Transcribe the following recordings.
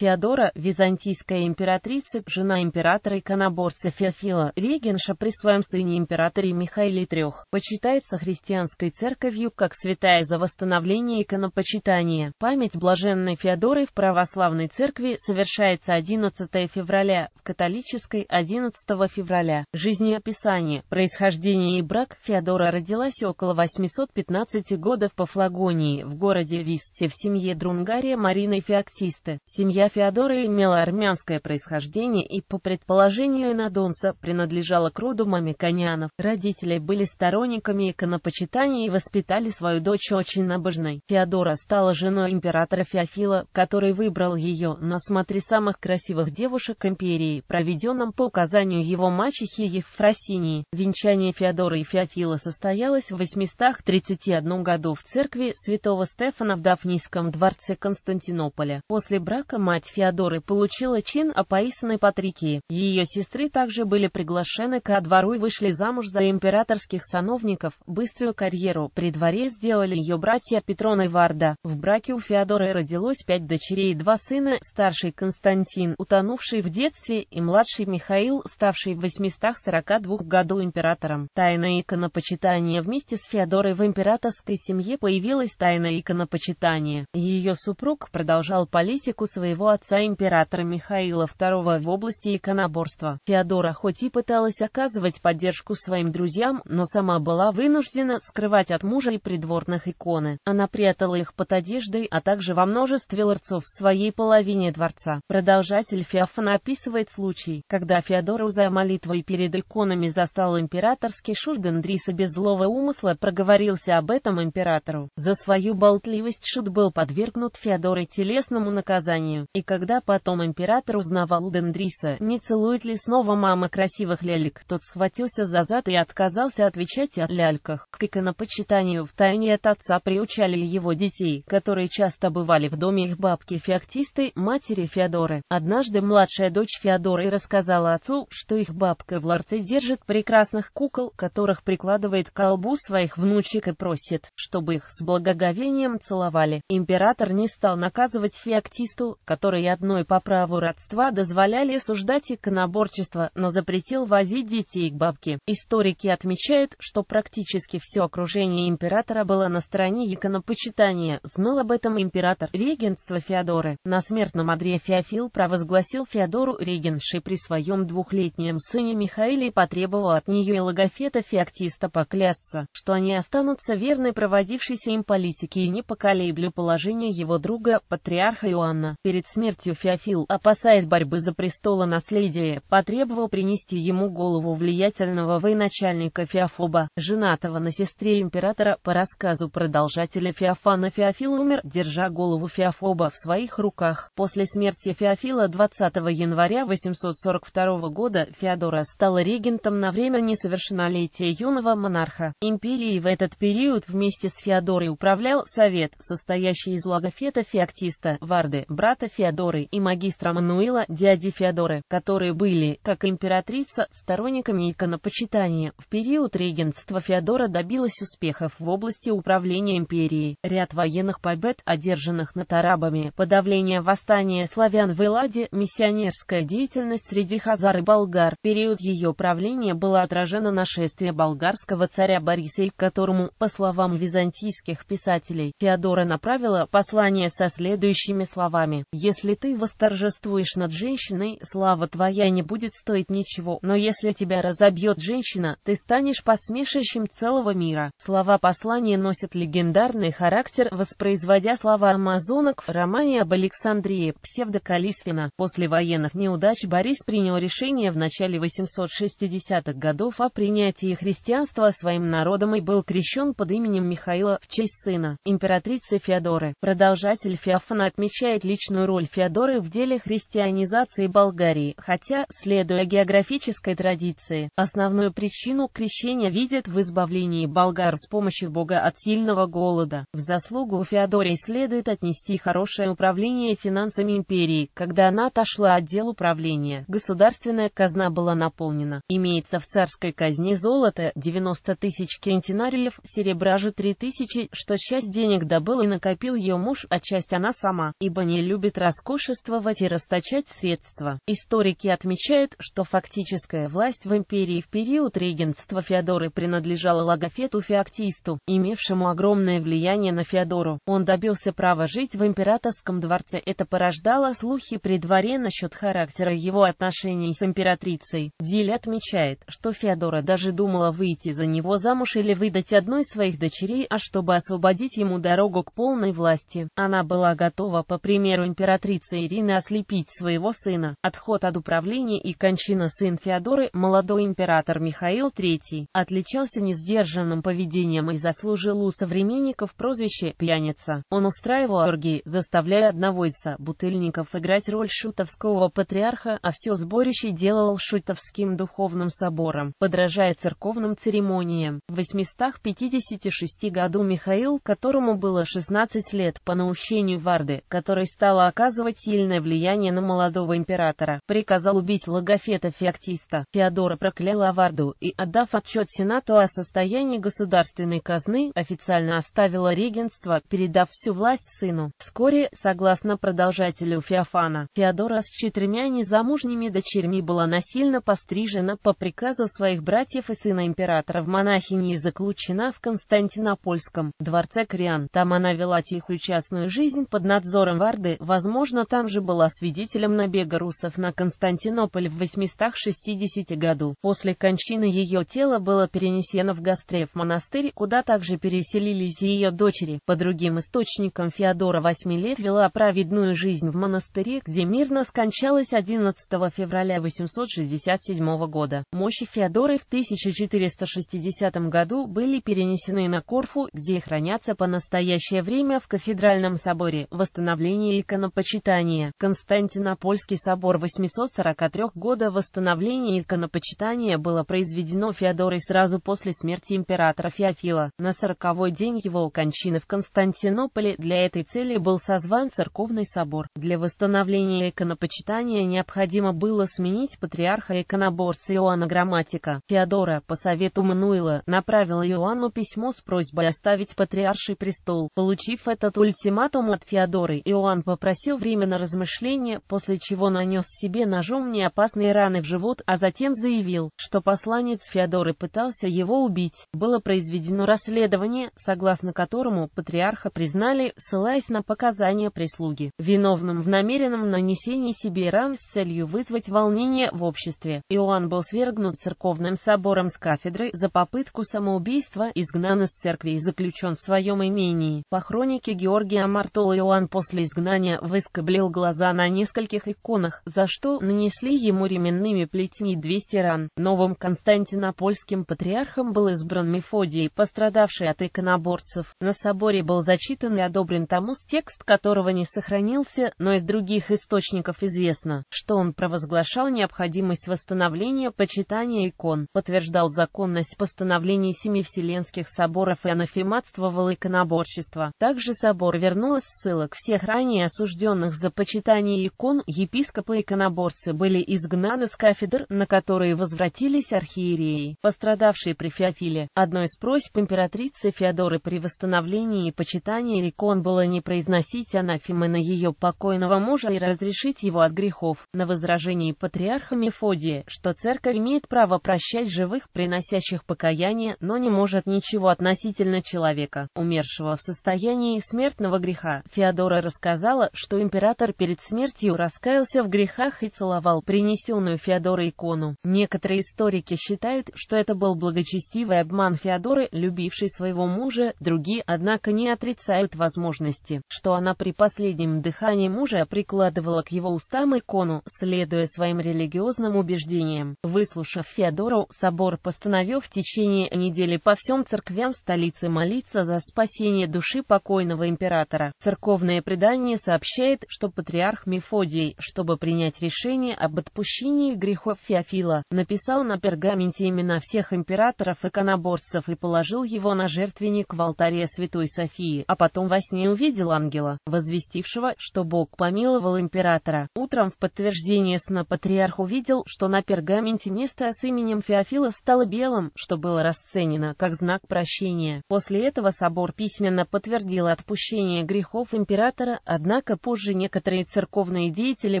Феодора, византийская императрица, жена императора иконоборца Феофила, регенша при своем сыне императоре Михаиле III, почитается христианской церковью как святая за восстановление иконопочитания. Память блаженной Феодоры в православной церкви совершается 11 февраля, в католической 11 февраля. Жизнеописание, происхождение и брак Феодора родилась около 815 года в Пафлагонии, в городе Виссе в семье Друнгария Марины Феоксисты. Семья Феодора имела армянское происхождение и, по предположению инодонца, принадлежала к роду мамиканианов. Родители были сторонниками иконопочитания и воспитали свою дочь очень набожной. Феодора стала женой императора Феофила, который выбрал ее на смотре самых красивых девушек империи, проведенном по указанию его мачехи Евфросинии. Венчание Феодоры и Феофила состоялось в 831 году в церкви святого Стефана в Дафнийском дворце Константинополя. После брака мать мать Феодоры получила чин опоясанной Патрикии. Ее сестры также были приглашены ко двору и вышли замуж за императорских сановников. Быструю карьеру при дворе сделали ее братья Петрон и Варда. В браке у Феодоры родилось пять дочерей и два сына, старший Константин, утонувший в детстве, и младший Михаил, ставший в 842 году императором. Тайное иконопочитание вместе с Феодорой в императорской семье появилось тайное иконопочитание. Ее супруг продолжал политику своего отца императора Михаила II в области иконоборства. Феодора хоть и пыталась оказывать поддержку своим друзьям, но сама была вынуждена скрывать от мужа и придворных иконы. Она прятала их под одеждой, а также во множестве ларцов в своей половине дворца. Продолжатель Феофан описывает случай, когда Феодора за молитвой перед иконами застал императорский шур Гандриса без злого умысла проговорился об этом императору. За свою болтливость Шут был подвергнут Феодорой телесному наказанию. И когда потом император узнавал Дендриса, не целует ли снова мама красивых лялек, тот схватился за зад и отказался отвечать о ляльках. К иконопочитанию втайне от отца приучали его детей, которые часто бывали в доме их бабки Феоктисты, матери Феодоры. Однажды младшая дочь Феодоры рассказала отцу, что их бабка в ларце держит прекрасных кукол, которых прикладывает к колбу своих внучек и просит, чтобы их с благоговением целовали. Император не стал наказывать Феоктисту, который которые одной по праву родства дозволяли осуждать иконоборчество, но запретил возить детей к бабке. Историки отмечают, что практически все окружение императора было на стороне иконопочитания, знал об этом император. Регенство Феодоры. На смертном одре Феофил провозгласил Феодору регенши при своем двухлетнем сыне Михаиле и потребовал от нее и логофета Феоктиста поклясться, что они останутся верны проводившейся им политике и не поколеблю положение его друга, патриарха Иоанна. Перед смертью Феофил, опасаясь борьбы за престола наследия, потребовал принести ему голову влиятельного военачальника Феофоба, женатого на сестре императора. По рассказу продолжателя Феофана Феофил умер, держа голову Феофоба в своих руках. После смерти Феофила 20 января 842 года Феодора стала регентом на время несовершеннолетия юного монарха. Империи в этот период вместе с Феодорой управлял совет, состоящий из Лагофета Феоктиста, Варды, брата Феодора. Феодоры и магистра Мануила дяди Феодоры, которые были, как императрица, сторонниками иконопочитания. В период регентства Феодора добилась успехов в области управления империей. Ряд военных побед, одержанных над арабами, подавление восстания славян в Эладе, миссионерская деятельность среди хазар и болгар. В период ее правления было отражено нашествие болгарского царя Бориса, которому, по словам византийских писателей, Феодора направила послание со следующими словами. Если ты восторжествуешь над женщиной, слава твоя не будет стоить ничего, но если тебя разобьет женщина, ты станешь посмешищем целого мира. Слова послания носят легендарный характер, воспроизводя слова амазонок в романе об Александрии псевдокалисфина. После военных неудач Борис принял решение в начале 860-х годов о принятии христианства своим народом и был крещен под именем Михаила в честь сына, императрицы Феодоры. Продолжатель Феофана отмечает личную роль роль Феодоры в деле христианизации Болгарии, хотя, следуя географической традиции, основную причину крещения видят в избавлении болгар с помощью Бога от сильного голода. В заслугу Феодоре следует отнести хорошее управление финансами империи, когда она отошла от дел управления. Государственная казна была наполнена. Имеется в царской казне золото 90 тысяч кентинариев, серебра же 3 тысячи, что часть денег добыл и накопил ее муж, а часть она сама, ибо не любит раз роскошествовать и расточать средства. Историки отмечают, что фактическая власть в империи в период регентства Феодоры принадлежала Логофету Феоктисту, имевшему огромное влияние на Феодору. Он добился права жить в императорском дворце. Это порождало слухи при дворе насчет характера его отношений с императрицей. Диль отмечает, что Феодора даже думала выйти за него замуж или выдать одной своих дочерей, а чтобы освободить ему дорогу к полной власти, она была готова по примеру императора императрица Ирина ослепить своего сына, отход от управления и кончина сын Феодоры, молодой император Михаил III, отличался несдержанным поведением и заслужил у современников прозвище «пьяница». Он устраивал оргии, заставляя одного из собутыльников играть роль шутовского патриарха, а все сборище делал шутовским духовным собором, подражая церковным церемониям. В 856 году Михаил, которому было 16 лет, по наущению Варды, который стала оказывать оказывать сильное влияние на молодого императора, приказал убить логофета Феоктиста. Феодора проклял Аварду и, отдав отчет Сенату о состоянии государственной казны, официально оставила регенство, передав всю власть сыну. Вскоре, согласно продолжателю Феофана, Феодора с четырьмя незамужними дочерьми была насильно пострижена по приказу своих братьев и сына императора в монахини и заключена в Константинопольском дворце Криан. Там она вела тихую частную жизнь под надзором Варды, возможно, Возможно, там же была свидетелем набега русов на Константинополь в 860 году. После кончины ее тело было перенесено в Гастреф монастырь, куда также переселились ее дочери. По другим источникам Феодора 8 лет вела праведную жизнь в монастыре, где мирно скончалась 11 февраля 867 года. Мощи Феодоры в 1460 году были перенесены на Корфу, где хранятся по настоящее время в кафедральном соборе восстановление иконопоэзии иконопочитания. Константинопольский собор 843 года восстановление иконопочитания было произведено Феодорой сразу после смерти императора Феофила. На сороковой день его кончины в Константинополе для этой цели был созван церковный собор. Для восстановления иконопочитания необходимо было сменить патриарха иконоборца Иоанна Грамматика. Феодора, по совету Мануила, направила Иоанну письмо с просьбой оставить патриарший престол. Получив этот ультиматум от Феодоры, Иоанн попросил все время на размышление, после чего нанес себе ножом неопасные раны в живот, а затем заявил, что посланец Феодоры пытался его убить. Было произведено расследование, согласно которому патриарха признали, ссылаясь на показания прислуги, виновным в намеренном нанесении себе ран с целью вызвать волнение в обществе. Иоанн был свергнут церковным собором с кафедры за попытку самоубийства, изгнан из церкви и заключен в своем имении. По хронике Георгия Мартола Иоанн после изгнания в соскоблил глаза на нескольких иконах, за что нанесли ему ременными плетьми 200 ран. Новым константинопольским патриархом был избран Мефодий, пострадавший от иконоборцев. На соборе был зачитан и одобрен Томус, текст которого не сохранился, но из других источников известно, что он провозглашал необходимость восстановления почитания икон, подтверждал законность постановлений семи вселенских соборов и анафематствовал иконоборчество. Также собор вернул из ссылок всех ранее осужденных осужденных за почитание икон епископы-иконоборцы были изгнаны с кафедр, на которые возвратились архиереи, пострадавшие при Феофиле. Одной из просьб императрицы Феодоры при восстановлении почитания икон было не произносить анафемы на ее покойного мужа и разрешить его от грехов. На возражении патриарха Мефодия, что церковь имеет право прощать живых, приносящих покаяние, но не может ничего относительно человека, умершего в состоянии смертного греха, Феодора рассказала, что император перед смертью раскаялся в грехах и целовал принесенную Феодора икону. Некоторые историки считают, что это был благочестивый обман Феодоры, любившей своего мужа, другие, однако, не отрицают возможности, что она при последнем дыхании мужа прикладывала к его устам икону, следуя своим религиозным убеждениям. Выслушав Феодору, собор постановил в течение недели по всем церквям столицы молиться за спасение души покойного императора. Церковное предание сообщает, сообщает, что патриарх Мефодий, чтобы принять решение об отпущении грехов Феофила, написал на пергаменте имена всех императоров и иконоборцев и положил его на жертвенник в алтаре Святой Софии, а потом во сне увидел ангела, возвестившего, что Бог помиловал императора. Утром в подтверждение сна патриарх увидел, что на пергаменте место с именем Феофила стало белым, что было расценено как знак прощения. После этого собор письменно подтвердил отпущение грехов императора, однако позже позже некоторые церковные деятели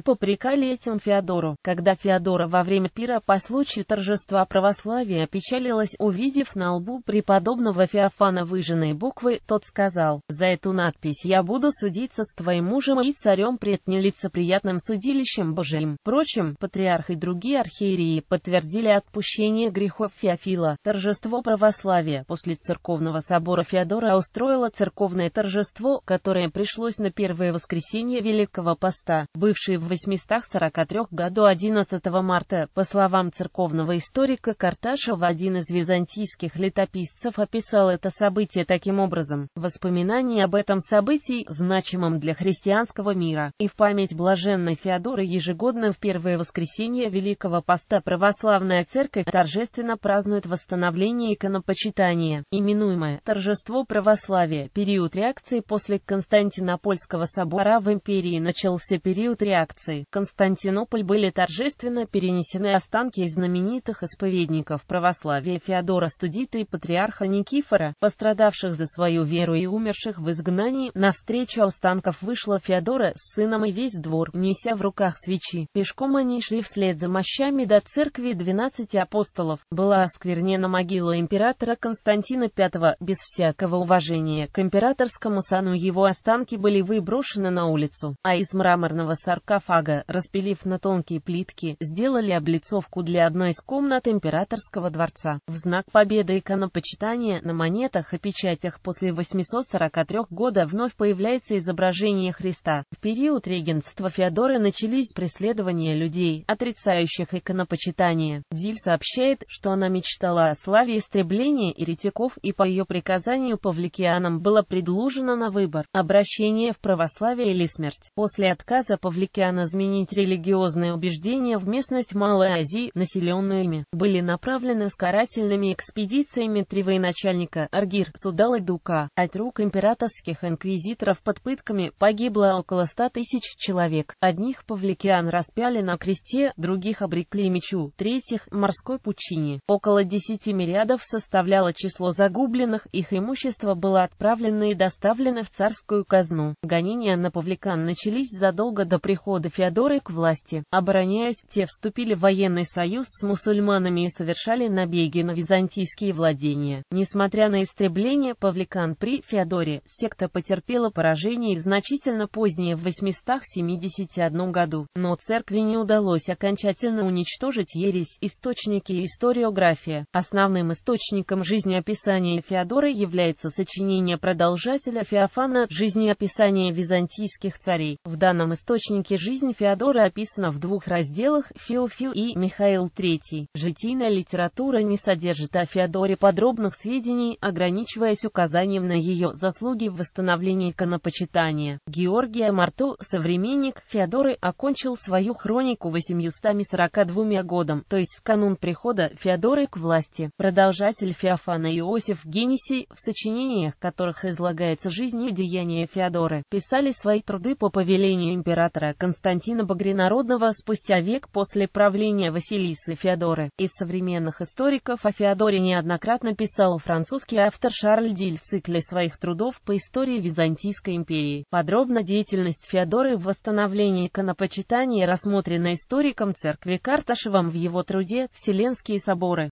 попрекали этим Феодору. Когда Феодора во время пира по случаю торжества православия опечалилась, увидев на лбу преподобного Феофана выжженные буквы, тот сказал, «За эту надпись я буду судиться с твоим мужем и царем пред нелицеприятным судилищем Божиим». Впрочем, патриарх и другие архиереи подтвердили отпущение грехов Феофила. Торжество православия после церковного собора Феодора устроило церковное торжество, которое пришлось на первое воскресенье празднования Великого Поста, бывший в 843 году 11 марта, по словам церковного историка Карташева, один из византийских летописцев описал это событие таким образом. Воспоминания об этом событии, значимом для христианского мира, и в память блаженной Феодоры ежегодно в первое воскресенье Великого Поста православная церковь торжественно празднует восстановление иконопочитания, именуемое «Торжество православия», период реакции после Константинопольского собора в империи начался период реакции. Константинополь были торжественно перенесены останки знаменитых исповедников православия Феодора Студита и патриарха Никифора, пострадавших за свою веру и умерших в изгнании. На встречу останков вышла Феодора с сыном и весь двор, неся в руках свечи. Пешком они шли вслед за мощами до церкви 12 апостолов. Была осквернена могила императора Константина V. Без всякого уважения к императорскому сану его останки были выброшены на улицу улицу, а из мраморного саркофага, распилив на тонкие плитки, сделали облицовку для одной из комнат императорского дворца. В знак победы иконопочитания на монетах и печатях после 843 года вновь появляется изображение Христа. В период регентства Феодоры начались преследования людей, отрицающих иконопочитание. Диль сообщает, что она мечтала о славе истребления еретиков и по ее приказанию павликианам было предложено на выбор обращение в православие или насмерть. После отказа Павликиана изменить религиозные убеждения в местность Малой Азии, населенную ими, были направлены с карательными экспедициями три военачальника Аргир, Судал и Дука. От рук императорских инквизиторов под пытками погибло около 100 тысяч человек. Одних Павликиан распяли на кресте, других обрекли мечу, третьих – морской пучине. Около 10 мириадов составляло число загубленных, их имущество было отправлено и доставлено в царскую казну. Гонения на Павликиана Ватикан начались задолго до прихода Феодоры к власти. Обороняясь, те вступили в военный союз с мусульманами и совершали набеги на византийские владения. Несмотря на истребление Павликан при Феодоре, секта потерпела поражение значительно позднее в 871 году, но церкви не удалось окончательно уничтожить ересь, источники и историография. Основным источником жизнеописания Феодора является сочинение продолжателя Феофана «Жизнеописание византийских римских царей. В данном источнике жизнь Феодора описана в двух разделах «Феофил» и «Михаил III». Житийная литература не содержит о Феодоре подробных сведений, ограничиваясь указанием на ее заслуги в восстановлении конопочитания. Георгия Марту, современник Феодоры, окончил свою хронику 842 годом, то есть в канун прихода Феодоры к власти. Продолжатель Феофана Иосиф Генисий в сочинениях которых излагается жизнь и деяния Феодоры, писали свои труды труды по повелению императора Константина Багринародного спустя век после правления Василисы Феодоры. Из современных историков о Феодоре неоднократно писал французский автор Шарль Диль в цикле своих трудов по истории Византийской империи. Подробно деятельность Феодоры в восстановлении конопочитания рассмотрена историком церкви Карташевым в его труде «Вселенские соборы».